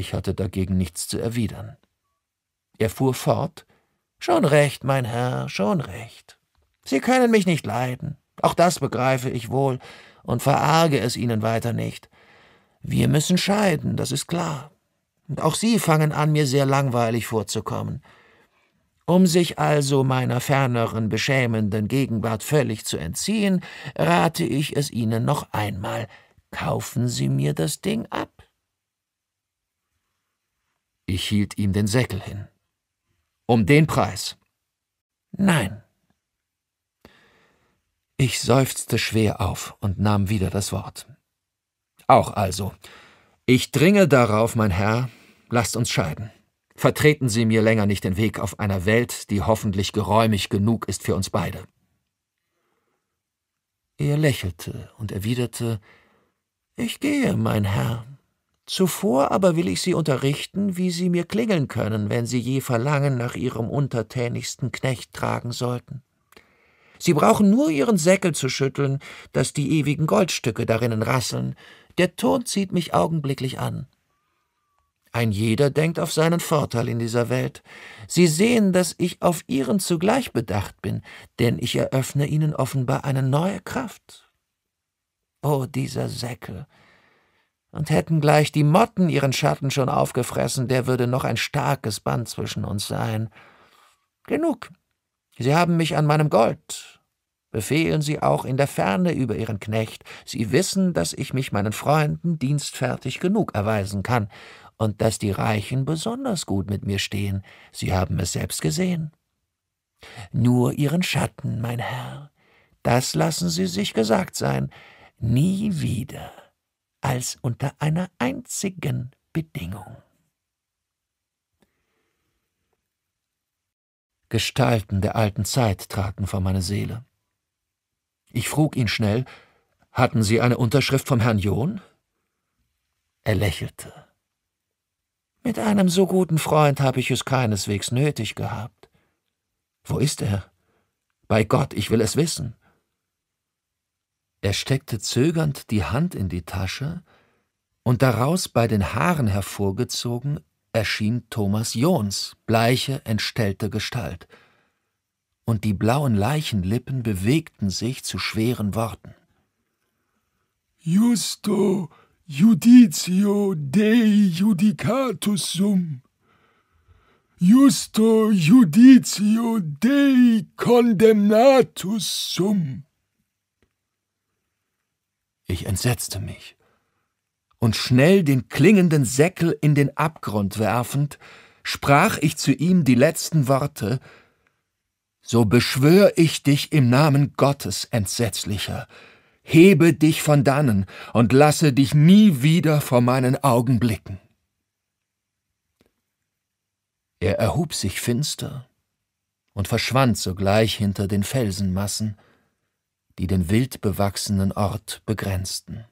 Ich hatte dagegen nichts zu erwidern. Er fuhr fort Schon recht, mein Herr, schon recht. Sie können mich nicht leiden, auch das begreife ich wohl, und verarge es Ihnen weiter nicht. Wir müssen scheiden, das ist klar. Und auch Sie fangen an, mir sehr langweilig vorzukommen. Um sich also meiner ferneren beschämenden Gegenwart völlig zu entziehen, rate ich es Ihnen noch einmal. Kaufen Sie mir das Ding ab. Ich hielt ihm den Säckel hin. Um den Preis. Nein. Ich seufzte schwer auf und nahm wieder das Wort. Auch also. Ich dringe darauf, mein Herr, lasst uns scheiden. Vertreten Sie mir länger nicht den Weg auf einer Welt, die hoffentlich geräumig genug ist für uns beide. Er lächelte und erwiderte Ich gehe, mein Herr. Zuvor aber will ich Sie unterrichten, wie Sie mir klingeln können, wenn Sie je Verlangen nach Ihrem untertänigsten Knecht tragen sollten. Sie brauchen nur Ihren Säckel zu schütteln, dass die ewigen Goldstücke darinnen rasseln. Der Ton zieht mich augenblicklich an. Ein jeder denkt auf seinen Vorteil in dieser Welt. Sie sehen, dass ich auf Ihren zugleich bedacht bin, denn ich eröffne Ihnen offenbar eine neue Kraft. oh, dieser Säckel, und hätten gleich die Motten ihren Schatten schon aufgefressen, der würde noch ein starkes Band zwischen uns sein. Genug. Sie haben mich an meinem Gold. Befehlen Sie auch in der Ferne über Ihren Knecht. Sie wissen, dass ich mich meinen Freunden dienstfertig genug erweisen kann und dass die Reichen besonders gut mit mir stehen. Sie haben es selbst gesehen. Nur Ihren Schatten, mein Herr. Das lassen Sie sich gesagt sein. Nie wieder als unter einer einzigen Bedingung. Gestalten der alten Zeit traten vor meine Seele. Ich frug ihn schnell, hatten Sie eine Unterschrift vom Herrn John? Er lächelte. Mit einem so guten Freund habe ich es keineswegs nötig gehabt. Wo ist er? Bei Gott, ich will es wissen. Er steckte zögernd die Hand in die Tasche, und daraus bei den Haaren hervorgezogen erschien Thomas Jons, bleiche, entstellte Gestalt, und die blauen Leichenlippen bewegten sich zu schweren Worten. Justo juditio Dei judicatus sum. Justo juditio Dei condemnatus sum. Ich entsetzte mich. Und schnell den klingenden Säckel in den Abgrund werfend, sprach ich zu ihm die letzten Worte So beschwör ich dich im Namen Gottes, Entsetzlicher, hebe dich von dannen und lasse dich nie wieder vor meinen Augen blicken. Er erhub sich finster und verschwand sogleich hinter den Felsenmassen, die den wild bewachsenen Ort begrenzten